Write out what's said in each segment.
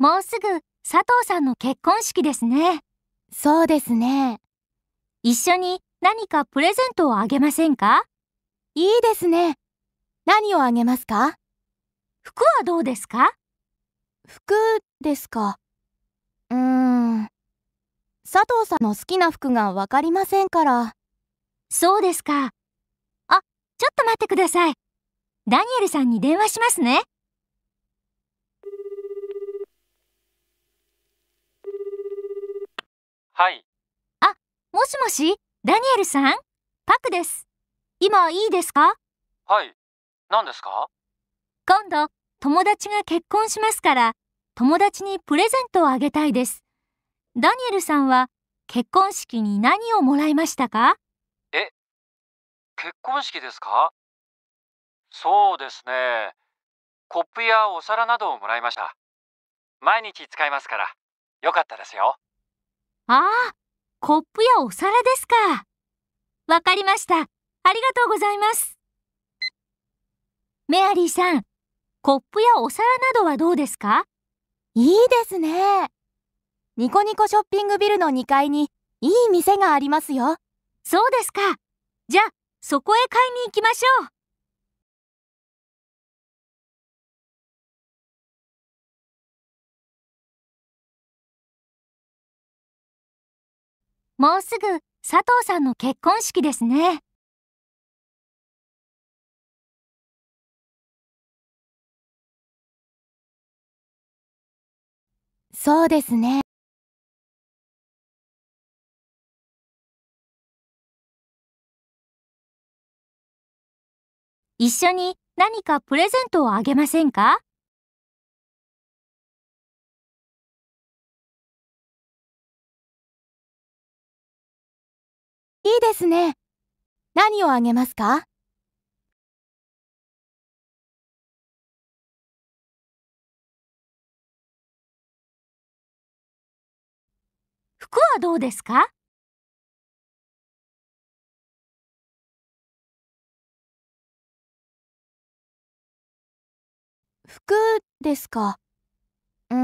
もうすぐ佐藤さんの結婚式ですね。そうですね。一緒に何かプレゼントをあげませんかいいですね。何をあげますか服はどうですか服ですか。うーん。佐藤さんの好きな服がわかりませんから。そうですか。あ、ちょっと待ってください。ダニエルさんに電話しますね。はい。あ、もしもし、ダニエルさんパクです。今いいですかはい。何ですか今度、友達が結婚しますから、友達にプレゼントをあげたいです。ダニエルさんは結婚式に何をもらいましたかえ、結婚式ですかそうですね。コップやお皿などをもらいました。毎日使いますから、よかったですよ。ああ、コップやお皿ですか。わかりました。ありがとうございます。メアリーさん、コップやお皿などはどうですかいいですね。ニコニコショッピングビルの2階にいい店がありますよ。そうですか。じゃあ、そこへ買いに行きましょう。もうすぐ佐藤さんの結婚式ですね。そうですね。一緒に何かプレゼントをあげませんかいいですね。何をあげますか服はどうですか服ですか。うー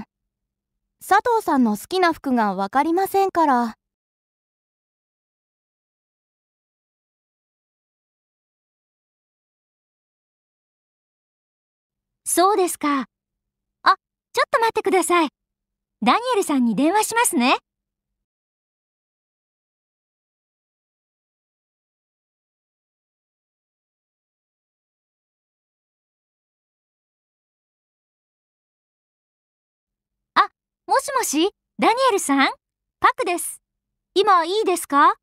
ん。佐藤さんの好きな服がわかりませんから。そうですか。あ、ちょっと待ってください。ダニエルさんに電話しますね。あ、もしもし、ダニエルさんパクです。今いいですか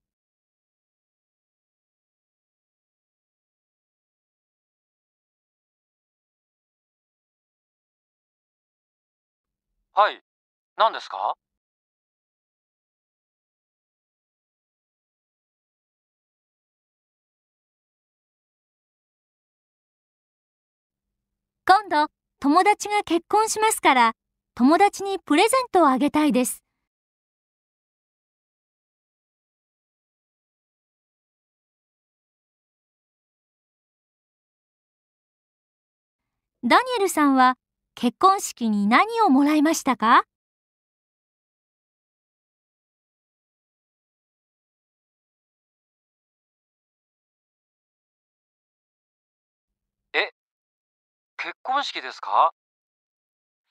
はい何ですか今度友達が結婚しますから友達にプレゼントをあげたいですダニエルさんは結婚式に何をもらいましたかえ、結婚式ですか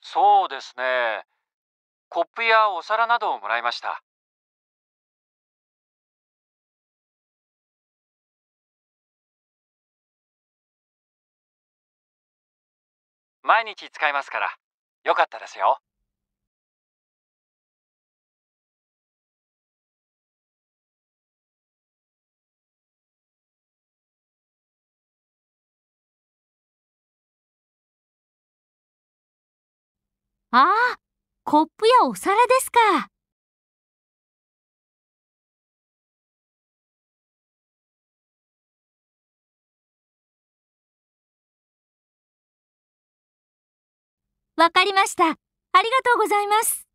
そうですね。コップやお皿などをもらいました。毎日使いますからよかったですよああコップやお皿ですか。わかりました。ありがとうございます。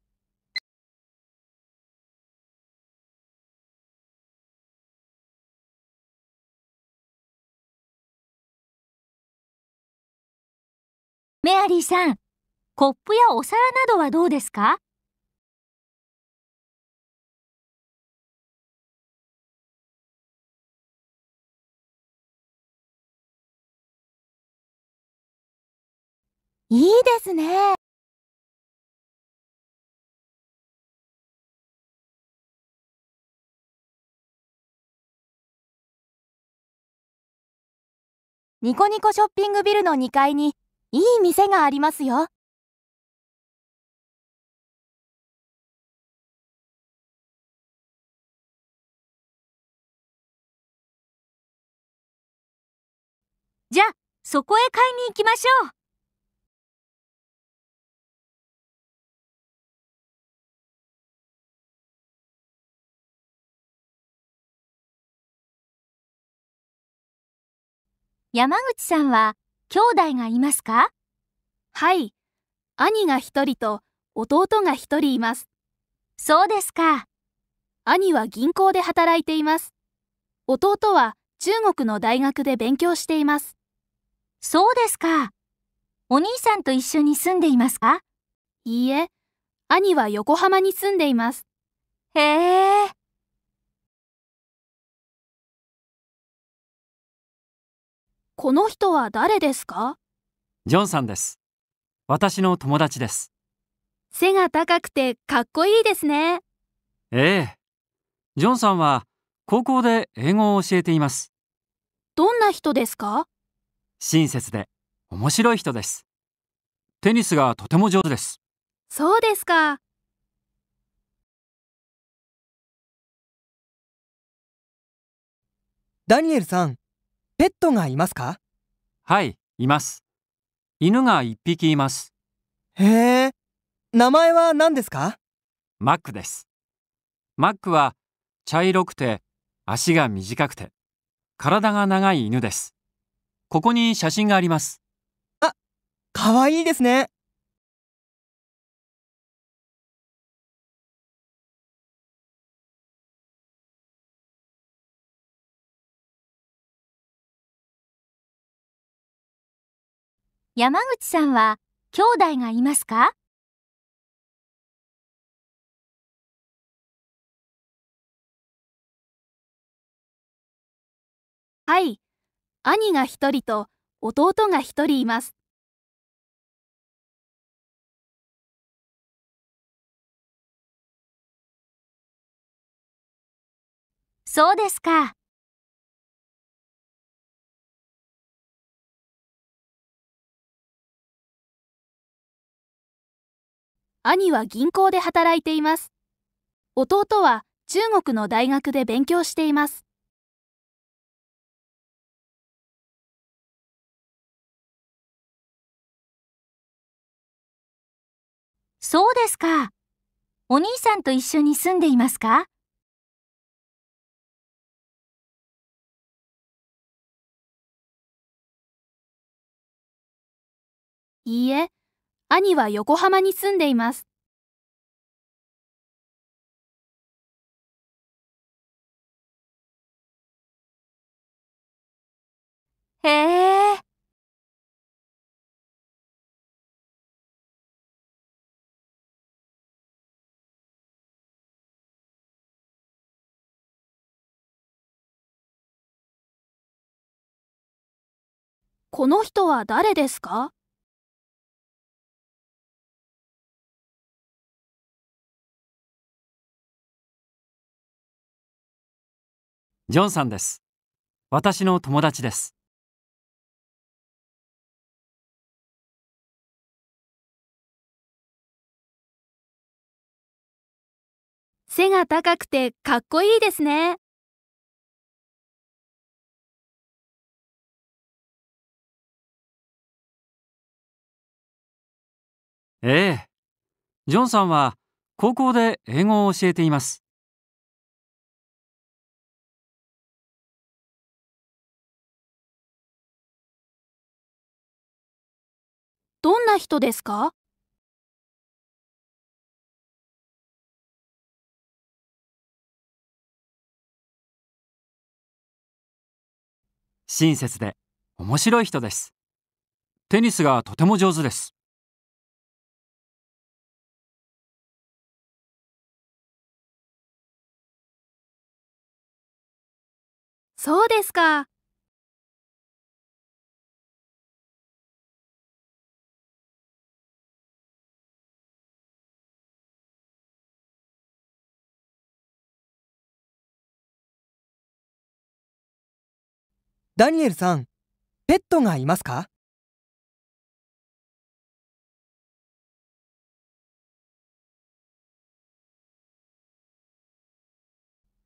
メアリーさん、コップやお皿などはどうですかいいですね。ニコニコショッピングビルの2階にいい店がありますよ。じゃあ、そこへ買いに行きましょう。山口さんは兄弟がいますかはい、兄が一人と弟が一人います。そうですか。兄は銀行で働いています。弟は中国の大学で勉強しています。そうですか。お兄さんと一緒に住んでいますかいいえ、兄は横浜に住んでいます。へえ。この人は誰ですかジョンさんです。私の友達です。背が高くてかっこいいですね。ええ。ジョンさんは高校で英語を教えています。どんな人ですか親切で面白い人です。テニスがとても上手です。そうですか。ダニエルさんペットがいますかはい、います。犬が1匹います。へえ、名前は何ですかマックです。マックは茶色くて足が短くて体が長い犬です。ここに写真があります。あ、かわいいですね。山口さんは兄弟がいますかはい、兄が一人と弟が一人います。そうですか。兄は銀行で働いています弟は中国の大学で勉強していますそうですか。お兄さんと一緒に住んでいますかいいえ、兄は横浜に住んでいます。へえ。この人は誰ですかジョンさんです。私の友達です。背が高くてかっこいいですね。ええ。ジョンさんは高校で英語を教えています。人ですか親切で面白い人ですテニスがとても上手ですそうですか。ダニエルさん、ペットがいますか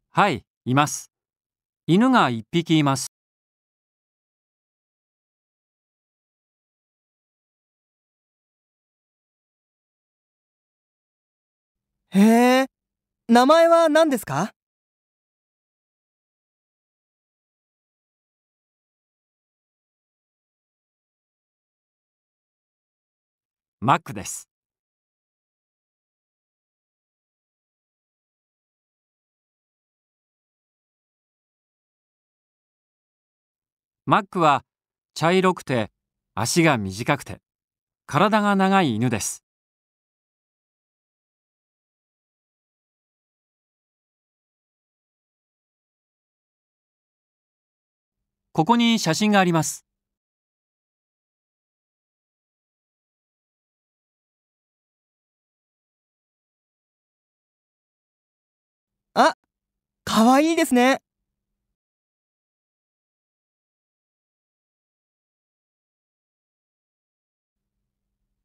はい、います。犬が一匹います。へえ、名前は何ですかマックです。マックは茶色くて足が短くて体が長い犬です。ここに写真があります。かわいいですね。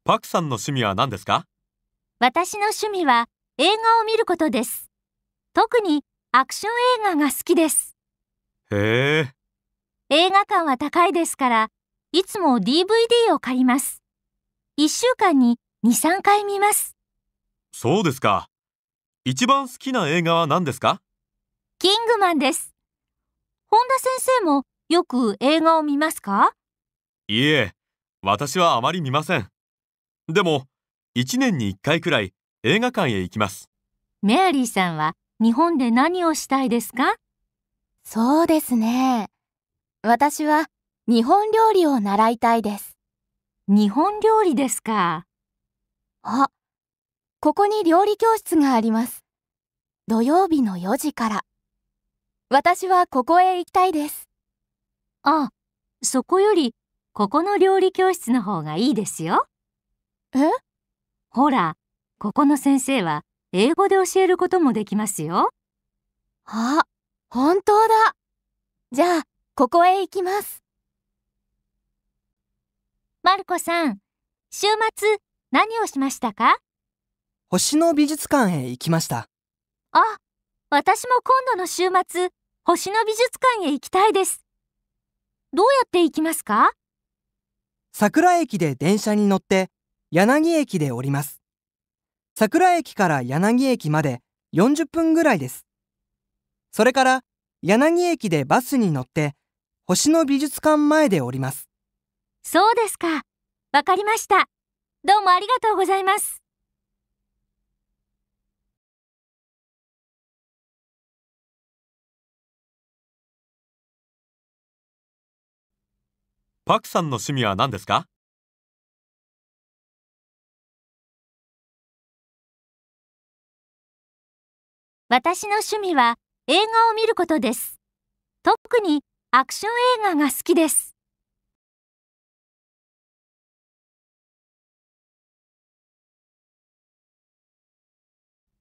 パクさんの趣味は何ですか私の趣味は映画を見ることです。特にアクション映画が好きです。へえ。映画館は高いですから、いつも DVD を借ります。1週間に2、3回見ます。そうですか。一番好きな映画は何ですかキングマンです。本田先生もよく映画を見ますかいいえ、私はあまり見ません。でも、1年に1回くらい映画館へ行きます。メアリーさんは日本で何をしたいですかそうですね。私は日本料理を習いたいです。日本料理ですか。あ、ここに料理教室があります。土曜日の4時から。私はここへ行きたいです。あ、そこより、ここの料理教室の方がいいですよ。えほら、ここの先生は英語で教えることもできますよ。あ、本当だ。じゃあ、ここへ行きます。マルコさん、週末何をしましたか星の美術館へ行きました。あ、私も今度の週末、星の美術館へ行きたいです。どうやって行きますか桜駅で電車に乗って柳駅で降ります。桜駅から柳駅まで40分ぐらいです。それから柳駅でバスに乗って星の美術館前で降ります。そうですか。わかりました。どうもありがとうございます。パクさんの趣味は何ですか私の趣味は映画を見ることです。特にアクション映画が好きです。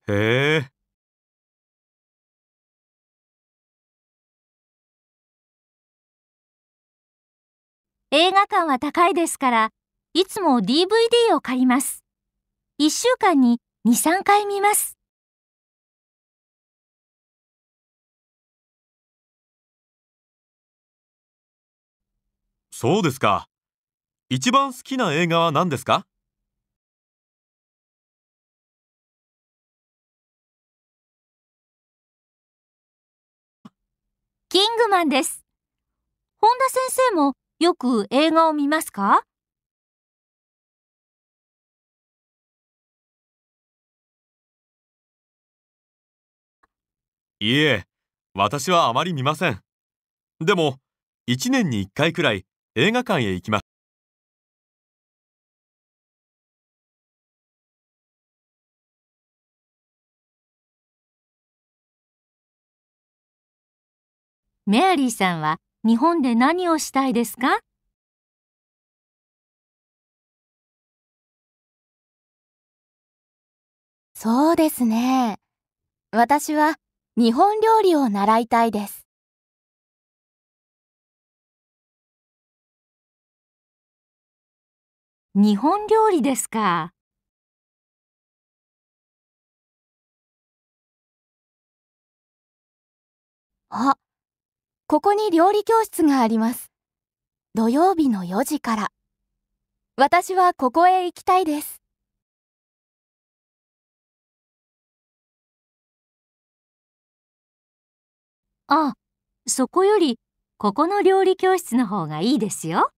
へえ。映画館は高いですから、いつも DVD を借ります。1週間に2、3回見ます。そうですか。一番好きな映画は何ですかキングマンです。本田先生もよく映画を見ますかいいえ、私はあまり見ません。でも、1年に1回くらい映画館へ行きます。メアリーさんは日本で何をしたいですかそうですね。私は日本料理を習いたいです。日本料理ですか。あ、ここに料理教室があります。土曜日の4時から。私はここへ行きたいです。あ、そこより、ここの料理教室の方がいいですよ。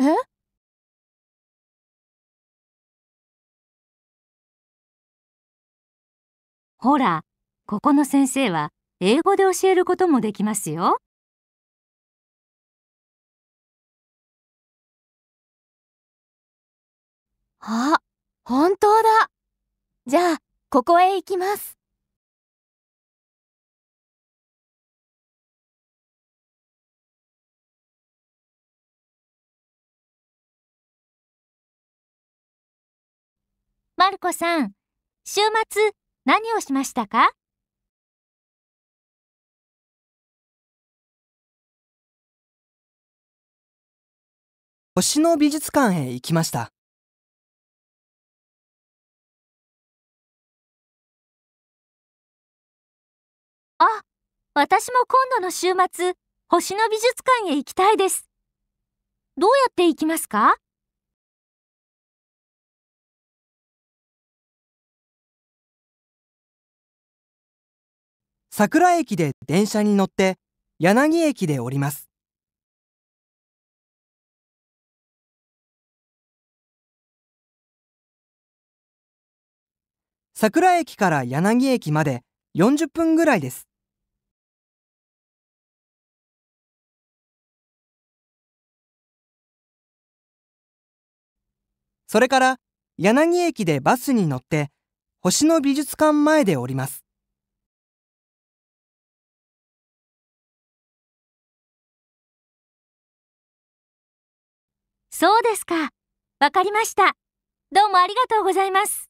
えほら、ここの先生は英語で教えることもできますよ。あ、本当だ。じゃあ、ここへ行きます。マルコさん、週末何をしましたか星の美術館へ行きましたあ、私も今度の週末、星の美術館へ行きたいです。どうやって行きますか桜駅で電車に乗って柳駅で降ります桜駅から柳駅まで40分ぐらいですそれから柳駅でバスに乗って星野美術館前で降りますそうですか。わかりました。どうもありがとうございます。